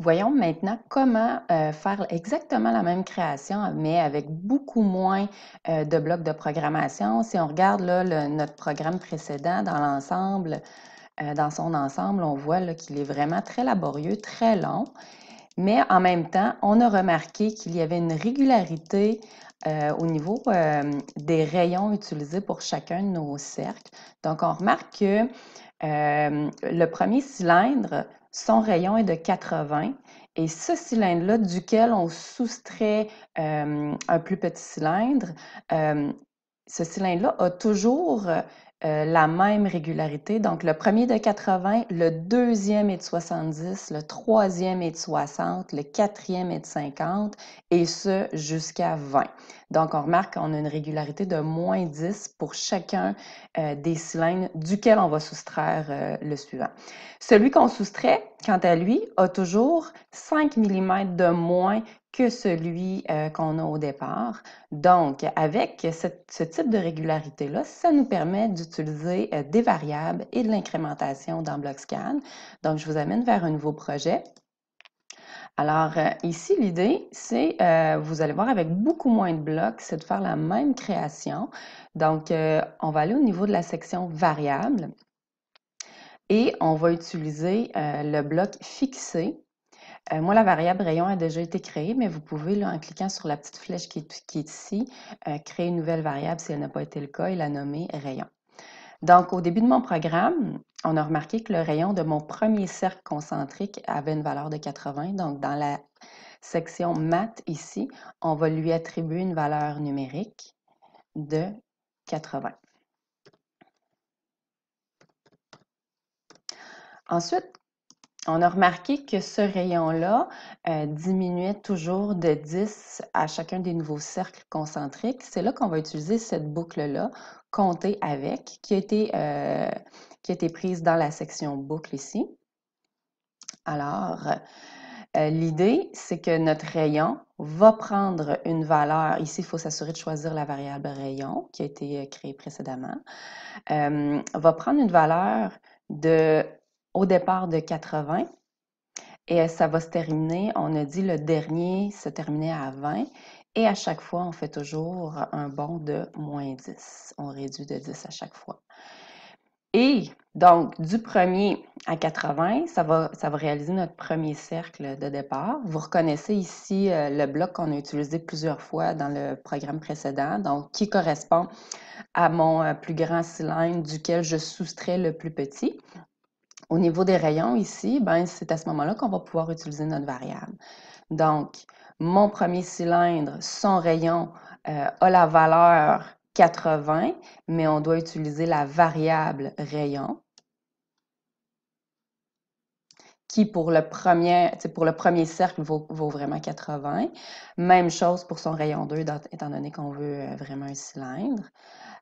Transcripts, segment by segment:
Voyons maintenant comment euh, faire exactement la même création, mais avec beaucoup moins euh, de blocs de programmation. Si on regarde notre programme précédent dans l'ensemble, euh, dans son ensemble, on voit qu'il est vraiment très laborieux, très long. Mais en même temps, on a remarqué qu'il y avait une régularité au niveau des rayons utilisés pour chacun de nos cercles. Donc, on remarque que le premier cylindre son rayon est de 80 et ce cylindre-là, duquel on soustrait euh, un plus petit cylindre, euh, ce cylindre-là a toujours euh, la même régularité. Donc, le premier de 80, le deuxième est de 70, le troisième est de 60, le quatrième est de 50, et ce, jusqu'à 20. Donc, on remarque qu'on a une régularité de moins 10 pour chacun euh, des cylindres duquel on va soustraire euh, le suivant. Celui qu'on soustrait, quant à lui, a toujours 5 mm de moins que celui euh, qu'on a au départ. Donc, avec ce, type de régularité-là, ça nous permet d'utiliser euh, des variables et de l'incrémentation dans BlockScan. Donc, je vous amène vers un nouveau projet. Alors, euh, ici, l'idée, c'est, vous allez voir, avec beaucoup moins de blocs, c'est de faire la même création. Donc, on va aller au niveau de la section variables et on va utiliser le bloc fixé euh, moi, la variable rayon a déjà été créée, mais vous pouvez, en cliquant sur la petite flèche qui est, ici, euh, créer une nouvelle variable si elle n'a pas été le cas et la nommer rayon. Donc, au début de mon programme, on a remarqué que le rayon de mon premier cercle concentrique avait une valeur de 80. Donc, dans la section maths ici, on va lui attribuer une valeur numérique de 80. Ensuite, on a remarqué que ce rayon-là euh, diminuait toujours de 10 à chacun des nouveaux cercles concentriques. C'est là qu'on va utiliser cette boucle-là, compter avec, qui a, été, euh, qui prise dans la section boucle ici. Alors, euh, l'idée, c'est que notre rayon va prendre une valeur. Ici, il faut s'assurer de choisir la variable rayon qui a été créée précédemment. va prendre une valeur de au départ de 80 et euh, ça va se terminer, on a dit le dernier se terminait à 20 et à chaque fois, on fait toujours un bond de moins 10. On réduit de 10 à chaque fois. Et donc, du premier à 80, ça va, ça va réaliser notre premier cercle de départ. Vous reconnaissez ici euh, le bloc qu'on a utilisé plusieurs fois dans le programme précédent, donc qui correspond à mon euh, plus grand cylindre duquel je soustrais le plus petit. Au niveau des rayons ici, ben, c'est à ce moment-là qu'on va pouvoir utiliser notre variable. Donc, mon premier cylindre, son rayon euh, a la valeur 80, mais on doit utiliser la variable rayon qui pour le premier, pour le premier cercle vaut, vraiment 80. Même chose pour son rayon 2, étant donné qu'on veut euh, vraiment un cylindre.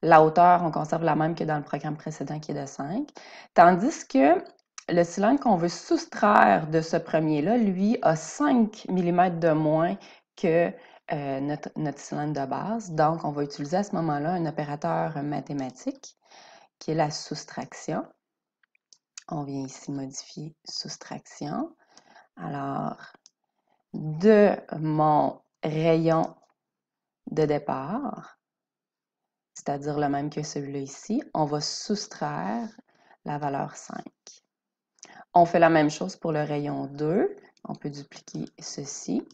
La hauteur, on conserve la même que dans le programme précédent qui est de 5. Tandis que le cylindre qu'on veut soustraire de ce premier-là, lui, a 5 mm de moins que euh, notre, notre, cylindre de base. Donc, on va utiliser à ce moment-là un opérateur mathématique qui est la soustraction on vient ici modifier soustraction. Alors, de mon rayon de départ, c'est-à-dire le même que celui-là ici, on va soustraire la valeur 5. On fait la même chose pour le rayon 2. On peut dupliquer ceci.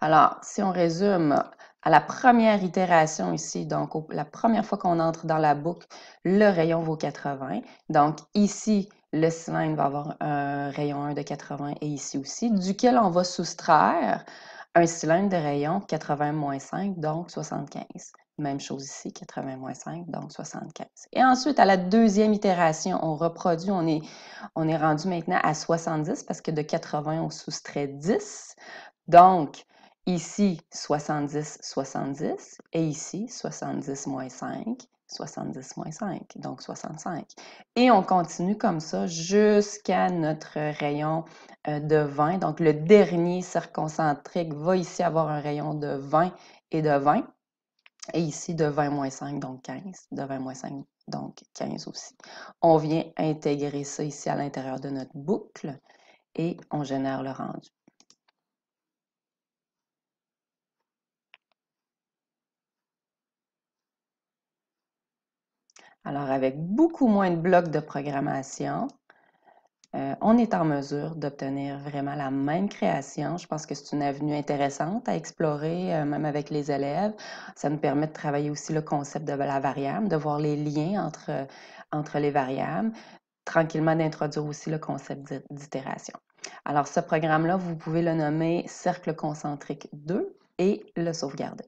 Alors, si on résume, à la première itération ici, donc la première fois qu'on entre dans la boucle, le rayon vaut 80. Donc ici, le cylindre va avoir un rayon 1 de 80 et ici aussi, duquel on va soustraire un cylindre de rayon 80-5, donc 75. Même chose ici, 80-5, donc 75. Et ensuite, à la deuxième itération, on reproduit, on est, on est rendu maintenant à 70 parce que de 80, on soustrait 10. Donc, Ici, 70, 70. Et ici, 70 moins 5, 70 moins 5, donc 65. Et on continue comme ça jusqu'à notre rayon euh, de 20. Donc, le dernier circoncentrique va ici avoir un rayon de 20 et de 20. Et ici, de 20 moins 5, donc 15. De 20 moins 5, donc 15 aussi. On vient intégrer ça ici à l'intérieur de notre boucle et on génère le rendu. Alors, avec beaucoup moins de blocs de programmation, euh, on est en mesure d'obtenir vraiment la même création. Je pense que c'est une avenue intéressante à explorer, euh, même avec les élèves. Ça nous permet de travailler aussi le concept de la variable, de voir les liens entre, entre les variables, tranquillement d'introduire aussi le concept d'itération. Alors, ce programme-là, vous pouvez le nommer Cercle concentrique 2 et le sauvegarder.